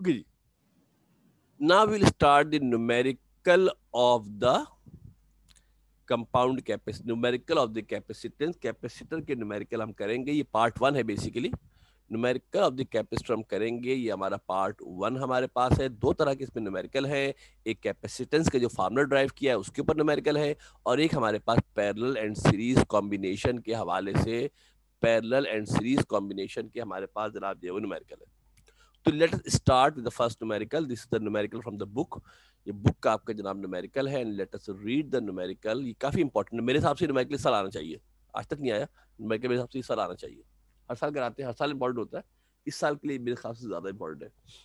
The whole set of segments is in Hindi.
okay ji now will start the numerical of the compound capacity numerical of the capacitance capacitor के न्यूमेरिकल हम करेंगे ये पार्ट वन है basically numerical of the capacitor हम करेंगे ये हमारा पार्ट वन हमारे पास है दो तरह के इसमें न्यूमेरिकल है एक कैपेसिटेंस का जो फार्मूला ड्राइव किया है उसके ऊपर न्यूमेरिकल है और एक हमारे पास पैरेलल एंड सीरीज कॉम्बिनेशन के हवाले से पैरेलल एंड सीरीज कॉम्बिनेशन के हमारे पास जनाब जो न्यूमेरिकल है तो let us start with the first numerical this is the numerical from the book ये बुक का आपका जनाब न्यूमेरिकल है and let us read the numerical ये काफी इंपॉर्टेंट है मेरे हिसाब से न्यूमेरिकल साल आना चाहिए आज तक नहीं आया न्यूमेरिकल मेरे हिसाब से इस साल आना चाहिए हर साल कराते हैं हर साल इंपॉर्टेंट होता है इस साल के लिए मेरे हिसाब से ज्यादा इंपॉर्टेंट है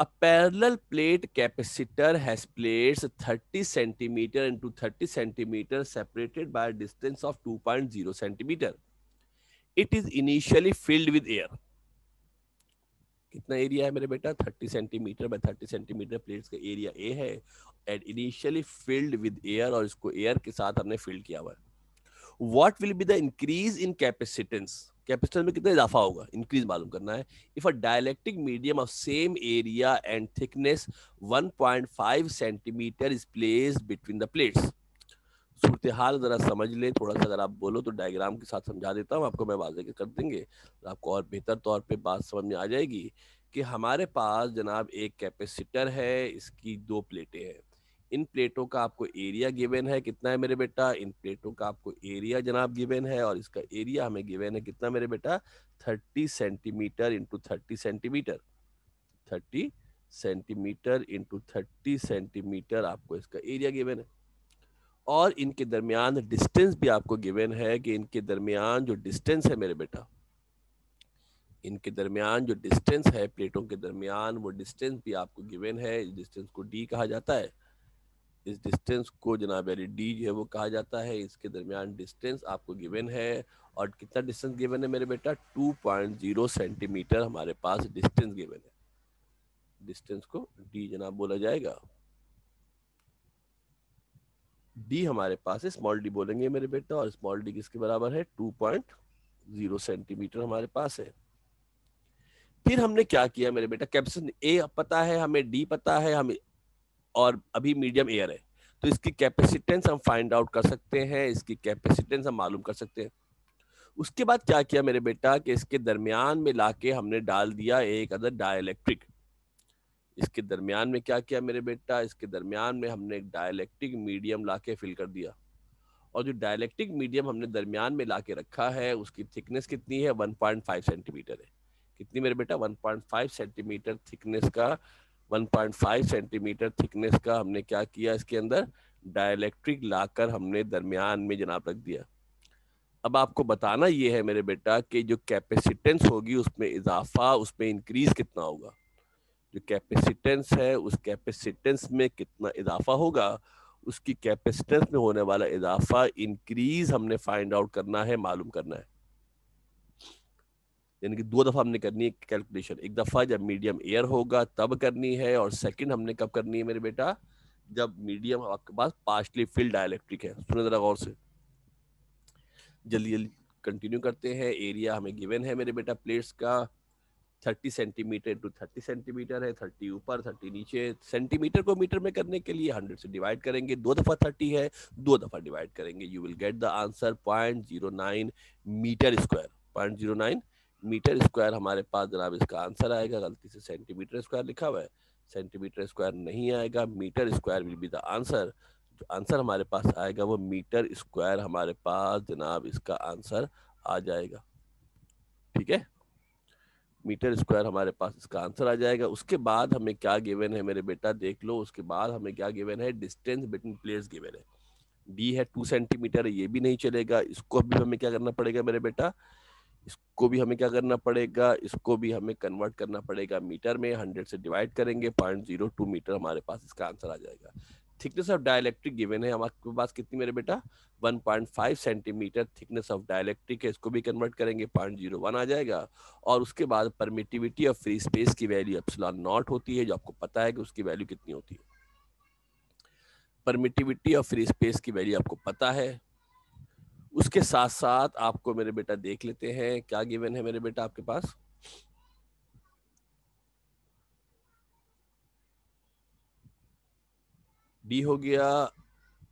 a parallel plate capacitor has plates 30 centimetre into 30 centimetre separated by distance of 2.0 centimetre it is initially filled with air कितना एरिया है मेरे बेटा 30 सेंटीमीटर बाय 30 सेंटीमीटर प्लेट्स का एरिया ए है and initially filled with air और इसको एयर के साथ हमने फिल्ड किया हुआ है what will be the increase in capacitance capacitance में कितना इजाफा होगा इंक्रीज मालूम करना है if a dielectric medium of same area and thickness 1.5 centimetre is placed between the plates सूरत हाल ज़रा समझ ले थोड़ा सा अगर आप बोलो तो डायग्राम के साथ समझा देता हूँ आपको मैं वाजे कर देंगे तो आपको और बेहतर तौर पे बात समझ में आ जाएगी कि हमारे पास जनाब एक कैपेसिटर है इसकी दो प्लेटें हैं इन प्लेटों का आपको एरिया गिवन है कितना है मेरे बेटा इन प्लेटों का आपको एरिया जनाब गिवन है और इसका एरिया हमें गिवन है कितना मेरे बेटा thirty centimetre into thirty centimetre thirty centimetre into thirty centimetre आपको इसका एरिया गिवन है और इनके दरमियान डिस्टेंस भी आपको गिवन है कि इनके दरमियान जो डिस्टेंस है मेरे बेटा इनके दरमियान जो डिस्टेंस है प्लेटों के दरमियान वो डिस्टेंस भी आपको गिवन है इस डिस्टेंस को डी कहा जाता है इस डिस्टेंस को जनाब यानी डी जो है वो कहा जाता है इसके दरमियान डिस्टेंस आपको गिवन है और कितना डिस्टेंस गिवन है मेरे बेटा 2.0 सेंटीमीटर हमारे पास डिस्टेंस गिवन है डिस्टेंस को डी जनाब बोला जाएगा डी हमारे पास है स्मॉल डी बोलेंगे मेरे बेटा और स्मॉल डी किसके बराबर है टू पॉइंट जीरो सेंटीमीटर हमारे पास है फिर हमने क्या किया मेरे बेटा कैप्सन ए पता है हमें डी पता है हमें और अभी मीडियम एयर है तो इसकी कैपेसिटेंस हम फाइंड आउट कर सकते हैं इसकी कैपेसिटेंस हम मालूम कर सकते हैं उसके बाद क्या किया मेरे बेटा कि इसके दरमियान में लाके हमने डाल दिया एक अदर डायलैक्ट्रिक इसके दरमियान में क्या किया मेरे बेटा इसके दरमियान में हमने एक डायलैक्टिक मीडियम ला के फिल कर दिया और जो डायलैक्टिक मीडियम हमने दरमियान में ला के रखा है उसकी थिकनेस कितनी है 1.5 सेंटीमीटर है कितनी मेरे बेटा 1.5 सेंटीमीटर थिकनेस का 1.5 सेंटीमीटर थिकनेस का हमने क्या किया इसके अंदर डायलैक्ट्रिक लाकर हमने दरमियान में जनाब रख दिया अब आपको बताना ये है मेरे बेटा कि जो कैपेसिटेंस होगी उसमें इजाफा उसमें इंक्रीज कितना होगा जो कैपेसिटेंस है उस कैपेसिटेंस में कितना इजाफा होगा उसकी कैपेसिटेंस में होने वाला इजाफा इंक्रीज हमने फाइंड आउट करना है मालूम करना है यानी कि दो दफ़ा हमने करनी है कैलकुलेशन एक दफ़ा जब मीडियम एयर होगा तब करनी है और सेकंड हमने कब करनी है मेरे बेटा जब मीडियम आपके पास पार्शली फिल डायलैक्ट्रिक है सुने ज़रा गौर से जल्दी जल्दी कंटिन्यू करते हैं एरिया हमें गिवन है मेरे बेटा प्लेट्स का thirty centimetre to thirty centimetre है थर्टी ऊपर थर्टी नीचे सेंटीमीटर को मीटर में करने के लिए हंड्रेड से डिवाइड करेंगे दो दफ़ा थर्टी है दो दफ़ा डिवाइड करेंगे you will get the answer point zero nine metre square point zero nine metre square हमारे पास जनाब इसका आंसर आएगा गलती से सेंटीमीटर स्क्वायर लिखा हुआ है सेंटीमीटर स्क्वायर नहीं आएगा metre square will be the answer जो आंसर हमारे पास आएगा वो मीटर स्क्वायर हमारे पास जनाब इसका आंसर आ जाएगा ठीक है मीटर स्क्वायर हमारे पास इसका आंसर आ जाएगा उसके बाद हमें क्या गिवन है मेरे बेटा देख लो उसके बाद हमें क्या गिवन है डिस्टेंस बिटवीन प्लेयर्स गिवन है डी है टू सेंटीमीटर ये भी नहीं चलेगा इसको भी हमें क्या करना पड़ेगा मेरे बेटा इसको भी हमें क्या करना पड़ेगा इसको भी हमें कन्वर्ट करना पड़ेगा मीटर में हंड्रेड से डिवाइड करेंगे पॉइंट जीरो टू मीटर हमारे पास इसका आंसर आ जाएगा थिकनेस ऑफ डायलैक्ट्रिक गिवेन है हमारे पास कितनी मेरे बेटा 1.5 सेंटीमीटर थिकनेस ऑफ डायलैक्ट्रिक है इसको भी कन्वर्ट करेंगे पॉइंट जीरो वन आ जाएगा और उसके बाद परमिटिविटी ऑफ फ्री स्पेस की वैल्यू एप्सलॉन नॉट होती है जो आपको पता है कि उसकी वैल्यू कितनी होती है परमिटिविटी ऑफ फ्री स्पेस की वैल्यू आपको पता है उसके साथ साथ आपको मेरे बेटा देख लेते हैं क्या गिवन है मेरे बेटा आपके पास डी हो गया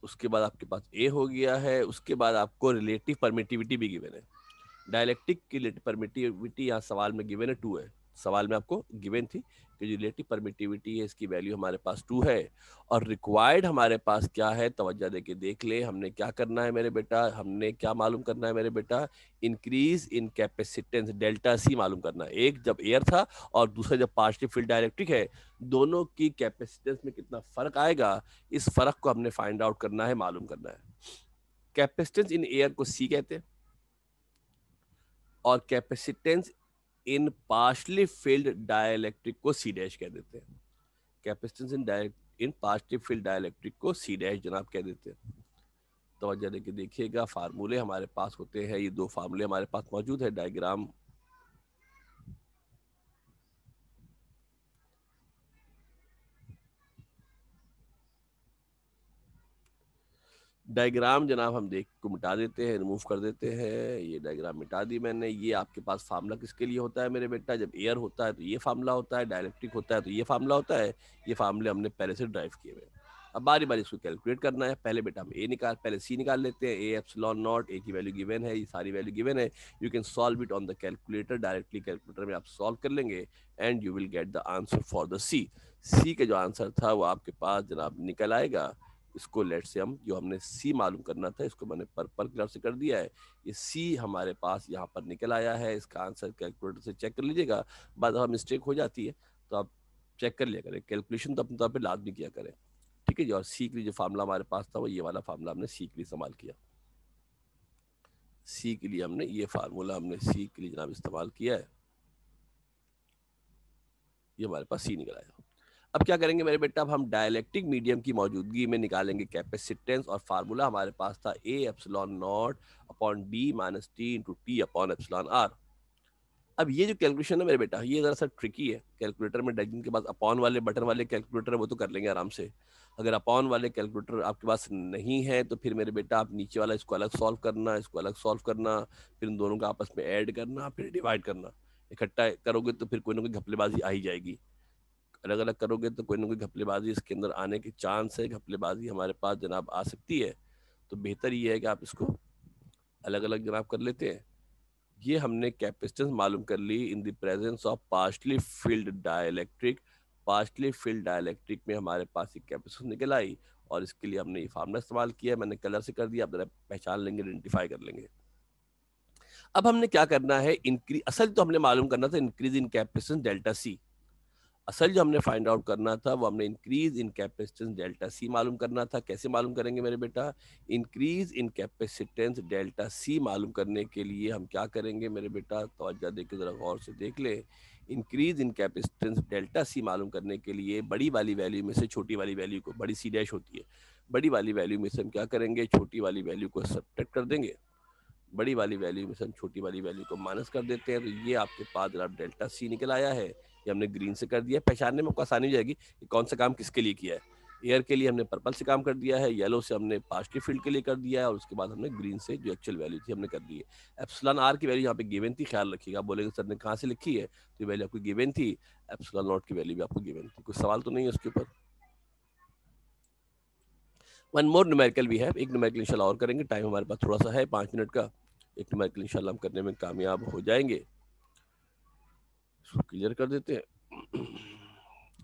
उसके बाद आपके पास ए हो गया है उसके बाद आपको रिलेटिव परमिटिविटी भी गिवन है डायलेक्टिक की परमिटिविटी यहाँ सवाल में गिवन है टू है सवाल में आपको गिवेन थी कि जो रिलेटिव परमिटिविटी है इसकी वैल्यू हमारे पास टू है और रिक्वायर्ड हमारे पास क्या है तोज्जह दे के देख ले हमने क्या करना है मेरे बेटा हमने क्या मालूम करना है मेरे बेटा increase in capacitance delta C मालूम करना एक जब एयर था और दूसरा जब पार्शियल फील्ड डायरेक्ट्रिक है दोनों की कैपेसिटेंस में कितना फ़र्क आएगा इस फ़र्क को हमने फाइंड आउट करना है मालूम करना है कैपेसिटेंस इन एयर को सी कहते हैं और capacitance in partially filled dielectric को सी डैश कह देते हैं capacitance in direct in partially filled dielectric को सी डैश जनाब कह देते हैं तो देखिएगा फार्मूले हमारे पास होते हैं ये दो फार्मूले हमारे पास मौजूद है डायग्राम डायग्राम जनाब हम देख को मिटा देते हैं रिमूव कर देते हैं ये डायग्राम मिटा दी मैंने ये आपके पास फार्मूला किसके लिए होता है मेरे बेटा जब एयर होता है तो ये फार्मूला होता है डायलेक्ट्रिक होता है तो ये फार्मूला होता है ये फार्मूले हमने पहले से ड्राइव किए हुए अब बारी बारी इसको कैलकुलेट करना है पहले बेटा हम ए निकाल पहले सी निकाल लेते हैं ए एप्सलॉन नॉट ए की वैल्यू गिवन है ये सारी वैल्यू गिवन है you can solve it on the calculator directly calculator में आप सॉल्व कर लेंगे and you will get the answer for the C C का जो आंसर था वो आपके पास जनाब निकल आएगा इसको लेट से हम जो हमने सी मालूम करना था इसको मैंने पर्पल कलर से कर दिया है ये सी हमारे पास यहाँ पर निकल आया है इसका आंसर कैलकुलेटर से चेक कर लीजिएगा बाद अगर मिस्टेक हो जाती है तो आप चेक कर लिया करें कैलकुलेशन तो अपने तौर पर लाजमी किया करें ठीक है जी और सी के लिए जो फार्मूला हमारे पास था वो ये वाला फार्मूला हमने सी के लिए इस्तेमाल किया सी के लिए हमने ये फार्मूला हमने सी के लिए जनाब इस्तेमाल किया है ये हमारे पास सी निकल आया अब क्या करेंगे मेरे बेटा अब हम डायलेक्टिक मीडियम की मौजूदगी में निकालेंगे कैपेसिटेंस और फार्मूला हमारे पास था A epsilon naught upon D minus T into T upon epsilon R अब ये जो कैलकुलेशन है मेरे बेटा ये जरा सा ट्रिकी है कैलकुलेटर में के पास अपॉन वाले बटन वाले कैलकुलेटर वो तो कर लेंगे आराम से अगर अपॉन वाले कैलकुलेटर आपके पास नहीं है तो फिर मेरे बेटा आप नीचे वाला इसको अलग सॉल्व करना इसको अलग सॉल्व करना फिर इन दोनों का आपस में ऐड करना फिर डिवाइड करना इकट्ठा करोगे तो फिर कोई ना कोई घपलेबाजी आ ही जाएगी अलग अलग करोगे तो कोई ना कोई घपलेबाजी इसके अंदर आने के चांस है घपलेबाजी हमारे पास जनाब आ सकती है तो बेहतर ये है कि आप इसको अलग अलग जनाब कर लेते हैं ये हमने कैपेसिटेंस मालूम कर ली in the presence of partially filled dielectric partially filled dielectric में हमारे पास एक कैपेसिटेंस निकल आई और इसके लिए हमने ये फार्मूला इस्तेमाल किया मैंने कलर से कर दिया आप जरा पहचान लेंगे आइडेंटिफाई कर लेंगे अब हमने क्या करना है इंक्री असल तो हमने मालूम करना था increase in capacitance delta C असल जो हमने फाइंड आउट करना था वो हमने increase in capacitance delta C मालूम करना था कैसे मालूम करेंगे मेरे बेटा increase in capacitance delta C मालूम करने के लिए हम क्या करेंगे मेरे बेटा देख के ज़रा गौर से देख ले increase in capacitance delta C मालूम करने के लिए बड़ी वाली वैल्यू में से छोटी वाली वैल्यू को बड़ी सी डैश होती है बड़ी वाली वैल्यू में से हम क्या करेंगे छोटी वाली वैल्यू को सब्ट्रैक्ट कर देंगे बड़ी वाली वैल्यू में से हम छोटी वाली वैल्यू को माइनस कर देते हैं तो ये आपके पास जरा डेल्टा सी निकल आया है ये हमने ग्रीन से कर दिया पहचानने में आपको आसानी हो जाएगी कि कौन सा काम किसके लिए किया है एयर के लिए हमने पर्पल से काम कर दिया है येलो से हमने पॉजिटिव फील्ड के लिए कर दिया है और उसके बाद हमने ग्रीन से जो एक्चुअल वैल्यू थी हमने कर दी है एप्सलॉन आर की वैल्यू यहाँ पे गिवन थी ख्याल रखिएगा बोलेंगे सर ने कहाँ से लिखी है तो वैल्यू आपको गिवन थी एप्सलॉन नॉट की वैल्यू भी आपको गिवन थी कुछ सवाल तो नहीं है उसके ऊपर वन मोर न्यूमेरिकल भी है एक न्यूमेरिकल इंशाल्लाह और करेंगे टाइम हमारे पास थोड़ा सा है पाँच मिनट का एक न्यूमेरिकल इंशाल्लाह हम करने में कामयाब हो जाएंगे इसको क्लियर कर देते हैं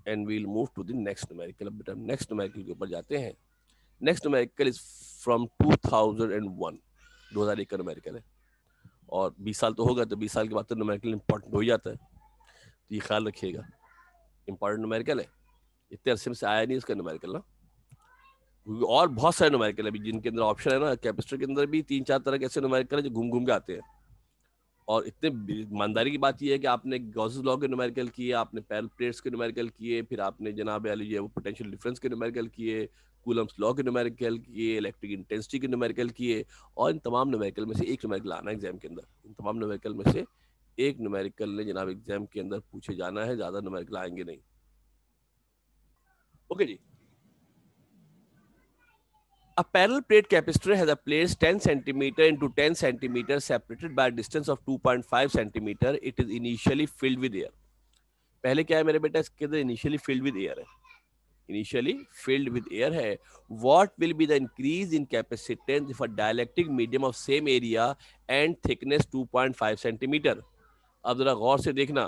and we'll move to the next numerical अब बेटा नेक्स्ट न्यूमेरिकल के ऊपर जाते हैं नेक्स्ट न्यूमेरिकल इज फ्रॉम 2001 2001 का न्यूमेरिकल है और 20 साल तो होगा तो 20 साल के बाद तो न्यूमेरिकल इंपॉर्टेंट हो ही जाता है तो ये ख्याल रखिएगा इंपॉर्टेंट न्यूमेरिकल है इतने अरसे में से आया नहीं इसका न्यूमेरिकल ना क्योंकि और बहुत सारे नुमेरिकल अभी जिनके अंदर ऑप्शन है ना कैपेसिटर के अंदर भी तीन चार तरह के ऐसे नुमेरिकल है जो घूम घूम के आते हैं और इतने ईमानदारी की बात यह है कि आपने गॉजेज लॉ के न्यूमेरिकल किए आपने पैरल प्लेट्स के न्यूमेरिकल किए फिर आपने जनाब अली जो है वो पोटेंशियल डिफरेंस के न्यूमेरिकल किए कूलम्स लॉ के न्यूमेरिकल किए इलेक्ट्रिक इंटेंसिटी के न्यूमेरिकल किए और इन तमाम न्यूमेरिकल में से एक न्यूमेरिकल आना है एग्जाम के अंदर इन तमाम न्यूमेरिकल में से एक न्यूमेरिकल ने जनाब एग्जाम के अंदर पूछे जाना है ज़्यादा न्यूमेरिकल आएंगे नहीं ओके जी A parallel plate capacitor has a place 10 centimeter into 10 centimeter separated by a distance of 2.5 centimeter. It is initially filled with air. पहले क्या है मेरे बेटा इसके अंदर इनिशियली फिल्ड विद एयर है इनिशियली फिल्ड विद एयर है what will be the increase in capacitance if a dielectric medium of same area and thickness 2.5 centimetre अब जरा गौर से देखना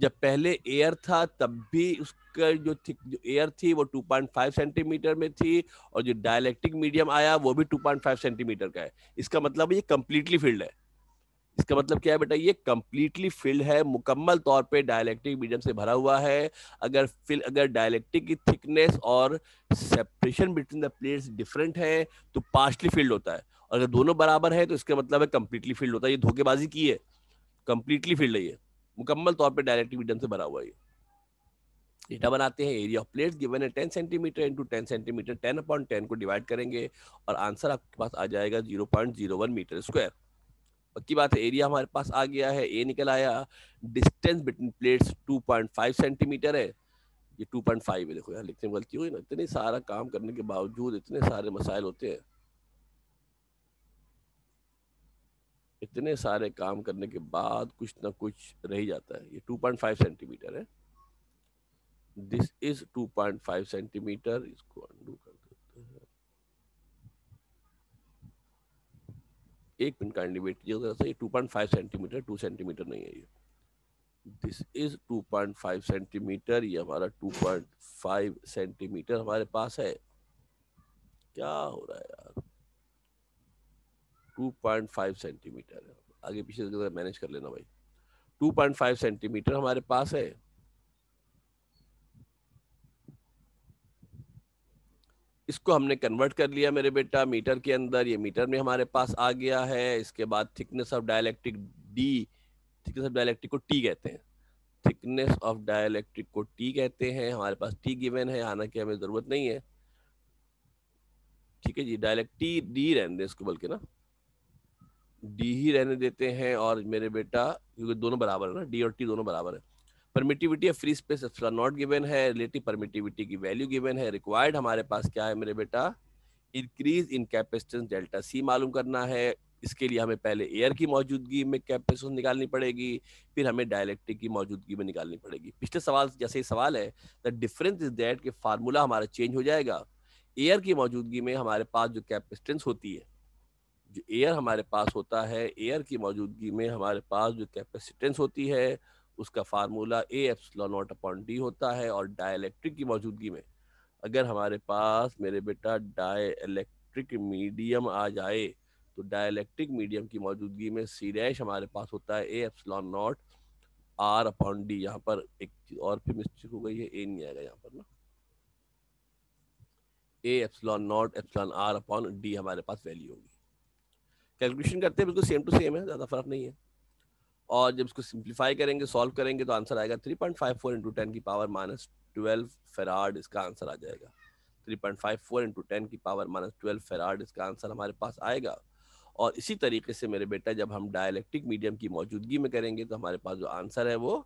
जब पहले एयर था तब भी उसका जो थिक जो एयर थी वो 2.5 सेंटीमीटर में थी और जो डायलैक्टिक मीडियम आया वो भी 2.5 सेंटीमीटर का है इसका मतलब ये कम्प्लीटली फील्ड है इसका मतलब क्या है बेटा ये कम्प्लीटली फील्ड है मुकम्मल तौर पे डायलैक्टिक मीडियम से भरा हुआ है अगर फिल अगर डायलेक्टिक की थिकनेस और separation between the plates different है तो पार्शली फील्ड होता है और अगर दोनों बराबर है तो इसका मतलब है कम्प्लीटली फील्ड होता है ये धोखेबाजी की है कम्प्लीटली फील्ड है ये मुकम्मल तौर पर डायरेक्ट ईडन से भरा हुआ है डेटा बनाते हैं एरिया ऑफ प्लेट्स गिवन है ten centimetre into ten centimetre ten upon ten को डिवाइड करेंगे और आंसर आपके पास आ जाएगा zero point zero one metre square पक्की बात है एरिया हमारे पास आ गया है ए निकल आया distance between plates two point five centimetre है ये टू पॉइंट फाइव है देखो यार लिखने में गलती हुई ना इतने सारा काम करने के बावजूद इतने सारे मसाइल होते हैं इतने सारे काम करने के बाद कुछ ना कुछ रह जाता है ये 2.5 सेंटीमीटर है दिस इज 2.5 सेंटीमीटर इसको अंडू कर देते हैं एक मिनट काइंडली वेट कीजिएगा ये 2.5 सेंटीमीटर 2 सेंटीमीटर नहीं है ये दिस इज 2.5 सेंटीमीटर ये हमारा 2.5 सेंटीमीटर हमारे पास है क्या हो रहा है यार 2.5 सेंटीमीटर है आगे पीछे तो मैनेज कर लेना भाई 2.5 सेंटीमीटर हमारे पास है इसको हमने कन्वर्ट कर लिया मेरे बेटा मीटर के अंदर ये मीटर में हमारे पास आ गया है इसके बाद thickness of dielectric D thickness of dielectric को टी कहते हैं थिकनेस ऑफ डायलैक्ट्रिक को टी कहते हैं हमारे पास टी गिवन है हालांकि हमें ज़रूरत नहीं है ठीक है जी डायलैक्ट टी डी रहने दें इसको बल्कि ना डी ही रहने देते हैं और मेरे बेटा क्योंकि दोनों बराबर है ना डी और टी दोनों बराबर है permittivity of free space naught given है रिलेटिव परमिटिविटी की वैल्यू गिवन है रिक्वायर्ड हमारे पास क्या है मेरे बेटा increase in capacitance delta C मालूम करना है इसके लिए हमें पहले एयर की मौजूदगी में कैपेसिटेंस निकालनी पड़ेगी फिर हमें डायलेक्ट्रिक की मौजूदगी में निकालनी पड़ेगी पिछले सवाल जैसे ही सवाल है द डिफरेंस इज दैट कि फार्मूला हमारा चेंज हो जाएगा एयर की मौजूदगी में हमारे पास जो कैपेसिटेंस होती है जो एयर हमारे पास होता है एयर की मौजूदगी में हमारे पास जो कैपेसिटेंस होती है उसका formula A epsilon naught upon D होता है और डायलैक्ट्रिक की मौजूदगी में अगर हमारे पास मेरे बेटा डायलैक्ट्रिक मीडियम आ जाए तो डायलैक्ट्रिक मीडियम की मौजूदगी में सी डैश हमारे पास होता है A epsilon naught R upon D यहाँ पर एक और फिर मिस्टेक हो गई है ए नहीं आएगा यहाँ पर ना A epsilon naught epsilon R upon D हमारे पास वैल्यू होगी कैलकुलेशन करते हैं बिल्कुल सेम टू सेम है ज़्यादा फर्क नहीं है और जब इसको सिंप्लीफाई करेंगे सॉल्व करेंगे तो आंसर आएगा three point five four into ten की पावर माइनस ट्वेल्व फेराड इसका आंसर आ जाएगा three point five four into ten की पावर माइनस ट्वेल्व फेराड इसका आंसर हमारे पास आएगा और इसी तरीके से मेरे बेटा जब हम डायलैक्टिक मीडियम की मौजूदगी में करेंगे तो हमारे पास जो आंसर है वो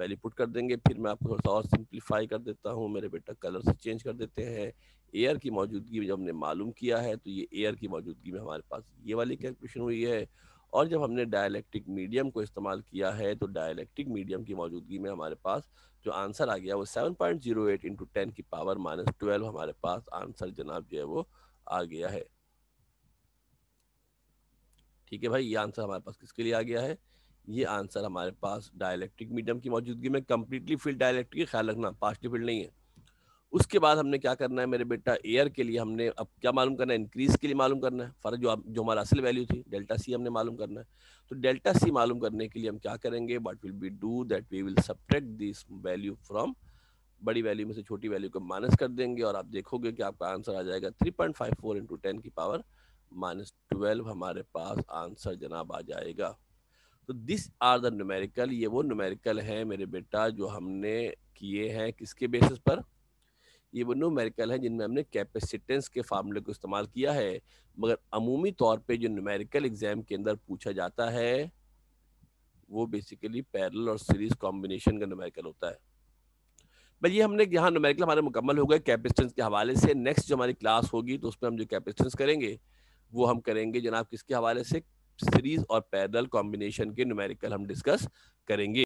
वैल्यू पुट कर देंगे फिर मैं आपको थोड़ा सा और सिंप्लीफाई कर देता हूँ मेरे बेटा कलर से चेंज कर देते हैं एयर की मौजूदगी में जब हमने मालूम किया है तो ये एयर की मौजूदगी में हमारे पास ये वाली कैलकुलेशन हुई है और जब हमने डायलैक्टिक मीडियम को इस्तेमाल किया है तो डायलैक्टिक मीडियम की मौजूदगी में हमारे पास जो आंसर आ गया वो 7.08 point zero eight into ten की पावर माइनस ट्वेल्व हमारे पास आंसर जनाब जो है वो आ गया है ठीक है भाई ये आंसर हमारे पास किसके लिए आ गया है ये आंसर हमारे पास डायलैक्ट्रिक मीडियम की मौजूदगी में कम्प्लीटली फील्ड डायलैक्ट्रिक ख्याल रखना पार्शली फील्ड नहीं है उसके बाद हमने क्या करना है मेरे बेटा एयर के लिए हमने अब क्या मालूम करना है इंक्रीज के लिए मालूम करना है फर्क जो जो हमारा असल वैल्यू थी डेल्टा सी हमने मालूम करना है तो डेल्टा सी मालूम करने के लिए हम क्या करेंगे but will be do that we will subtract this value from बड़ी वैल्यू में से छोटी वैल्यू को माइनस कर देंगे और आप देखोगे कि आपका आंसर आ जाएगा three point five four into ten की पावर माइनस ट्वेल्व हमारे पास आंसर जनाब आ जाएगा तो दिस आर द न्यूमेरिकल ये वो न्यूमेरिकल है मेरे बेटा जो हमने किए हैं किसके बेसिस पर ये वो न्यूमेरिकल है जिनमें हमने कैपेसिटेंस के फार्मूले को इस्तेमाल किया है मगर अमूमी तौर पे जो न्यूमेरिकल एग्जाम के अंदर पूछा जाता है वो बेसिकली पैरल और सीरीज कॉम्बिनेशन का न्यूमेरिकल होता है भाई ये हमने यहाँ न्यूमेरिकल हमारे मुकम्मल हो गए कैपेसिटेंस के हवाले से नेक्स्ट जो हमारी क्लास होगी तो उसमें हम जो कैपेसिटेंस करेंगे वो हम करेंगे जनाब किसके हवाले से सीरीज और पैदल कॉम्बिनेशन के न्यूमेरिकल हम डिस्कस करेंगे